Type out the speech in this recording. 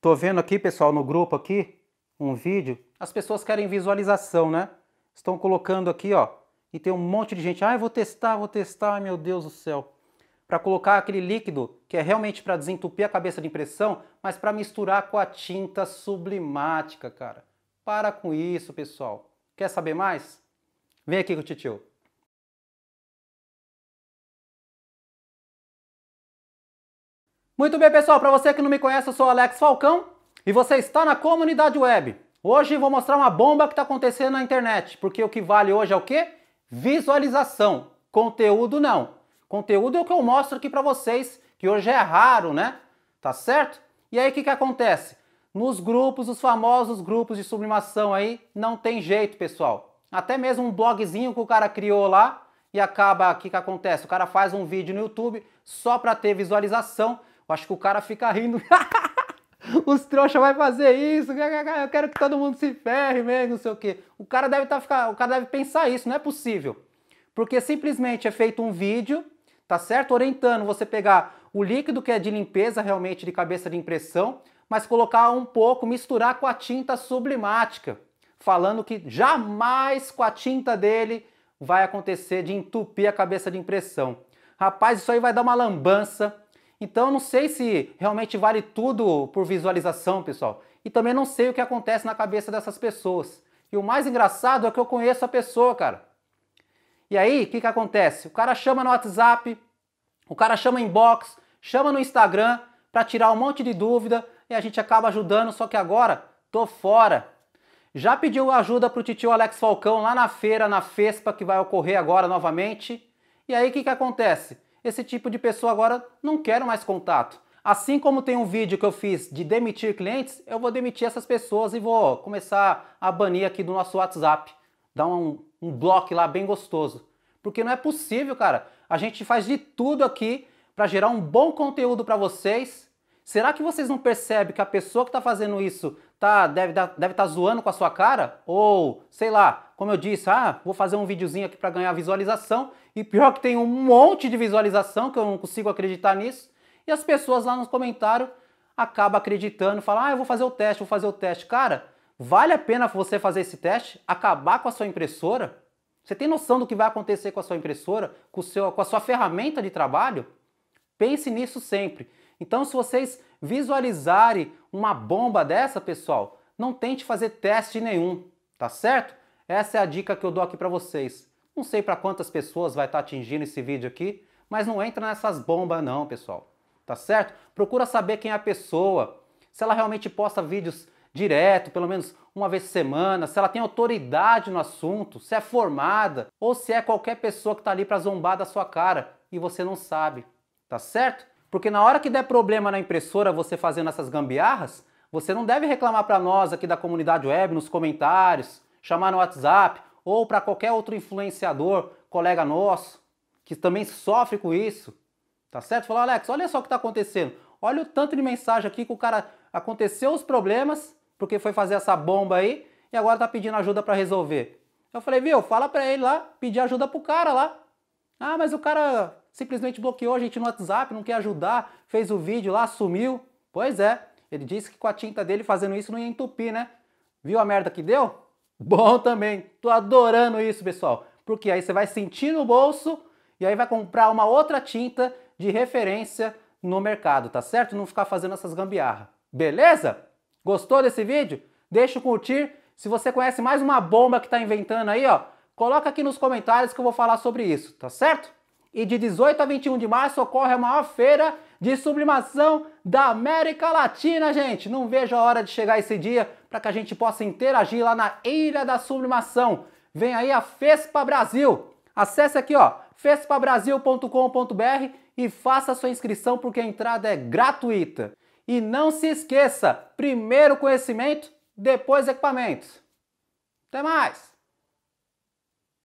Tô vendo aqui, pessoal, no grupo aqui, um vídeo. As pessoas querem visualização, né? Estão colocando aqui, ó. E tem um monte de gente. Ah, vou testar, vou testar. Ai, meu Deus do céu. Para colocar aquele líquido que é realmente para desentupir a cabeça de impressão, mas para misturar com a tinta sublimática, cara. Para com isso, pessoal. Quer saber mais? Vem aqui com o tio. Muito bem, pessoal, para você que não me conhece, eu sou Alex Falcão e você está na comunidade web. Hoje vou mostrar uma bomba que está acontecendo na internet, porque o que vale hoje é o quê? Visualização. Conteúdo não. Conteúdo é o que eu mostro aqui para vocês, que hoje é raro, né? Tá certo? E aí o que, que acontece? Nos grupos, os famosos grupos de sublimação aí, não tem jeito, pessoal. Até mesmo um blogzinho que o cara criou lá e acaba, o que, que acontece? O cara faz um vídeo no YouTube só para ter visualização Acho que o cara fica rindo. Os trouxa vai fazer isso, eu quero que todo mundo se ferre mesmo, não sei o quê. O cara deve tá ficar, o cara deve pensar isso, não é possível. Porque simplesmente é feito um vídeo, tá certo? Orientando você pegar o líquido que é de limpeza realmente de cabeça de impressão, mas colocar um pouco, misturar com a tinta sublimática, falando que jamais com a tinta dele vai acontecer de entupir a cabeça de impressão. Rapaz, isso aí vai dar uma lambança então não sei se realmente vale tudo por visualização, pessoal. E também não sei o que acontece na cabeça dessas pessoas. E o mais engraçado é que eu conheço a pessoa, cara. E aí, o que, que acontece? O cara chama no WhatsApp, o cara chama inbox, chama no Instagram para tirar um monte de dúvida e a gente acaba ajudando, só que agora tô fora. Já pediu ajuda pro tio Alex Falcão lá na feira, na FESPA, que vai ocorrer agora novamente. E aí, o que, que acontece? esse tipo de pessoa agora não quero mais contato. Assim como tem um vídeo que eu fiz de demitir clientes, eu vou demitir essas pessoas e vou começar a banir aqui do nosso WhatsApp. Dar um, um bloco lá bem gostoso. Porque não é possível, cara. A gente faz de tudo aqui para gerar um bom conteúdo para vocês. Será que vocês não percebem que a pessoa que está fazendo isso tá, deve estar deve tá zoando com a sua cara, ou sei lá, como eu disse, ah, vou fazer um videozinho aqui para ganhar visualização, e pior que tem um monte de visualização, que eu não consigo acreditar nisso, e as pessoas lá nos comentários acabam acreditando, falam, ah, eu vou fazer o teste, vou fazer o teste. Cara, vale a pena você fazer esse teste, acabar com a sua impressora? Você tem noção do que vai acontecer com a sua impressora, com, seu, com a sua ferramenta de trabalho? Pense nisso sempre. Então, se vocês visualizarem uma bomba dessa, pessoal, não tente fazer teste nenhum, tá certo? Essa é a dica que eu dou aqui para vocês. Não sei para quantas pessoas vai estar tá atingindo esse vídeo aqui, mas não entra nessas bombas não, pessoal. Tá certo? Procura saber quem é a pessoa, se ela realmente posta vídeos direto, pelo menos uma vez por semana, se ela tem autoridade no assunto, se é formada ou se é qualquer pessoa que está ali para zombar da sua cara e você não sabe, tá certo? Porque na hora que der problema na impressora você fazendo essas gambiarras, você não deve reclamar para nós aqui da comunidade web, nos comentários, chamar no WhatsApp ou para qualquer outro influenciador, colega nosso, que também sofre com isso. Tá certo? Falar, Alex, olha só o que está acontecendo. Olha o tanto de mensagem aqui que o cara aconteceu os problemas, porque foi fazer essa bomba aí, e agora tá pedindo ajuda para resolver. Eu falei, viu, fala para ele lá, pedir ajuda pro cara lá. Ah, mas o cara simplesmente bloqueou a gente no WhatsApp, não quer ajudar, fez o vídeo lá, sumiu. Pois é, ele disse que com a tinta dele fazendo isso não ia entupir, né? Viu a merda que deu? Bom também, tô adorando isso, pessoal, porque aí você vai sentir no bolso e aí vai comprar uma outra tinta de referência no mercado, tá certo? Não ficar fazendo essas gambiarra. Beleza? Gostou desse vídeo? Deixa o curtir. Se você conhece mais uma bomba que tá inventando aí, ó, coloca aqui nos comentários que eu vou falar sobre isso, tá certo? E de 18 a 21 de março ocorre a maior feira de sublimação da América Latina, gente. Não vejo a hora de chegar esse dia para que a gente possa interagir lá na Ilha da Sublimação. Vem aí a FESPA Brasil. Acesse aqui, ó, fespabrasil.com.br e faça sua inscrição porque a entrada é gratuita. E não se esqueça, primeiro conhecimento, depois equipamentos. Até mais!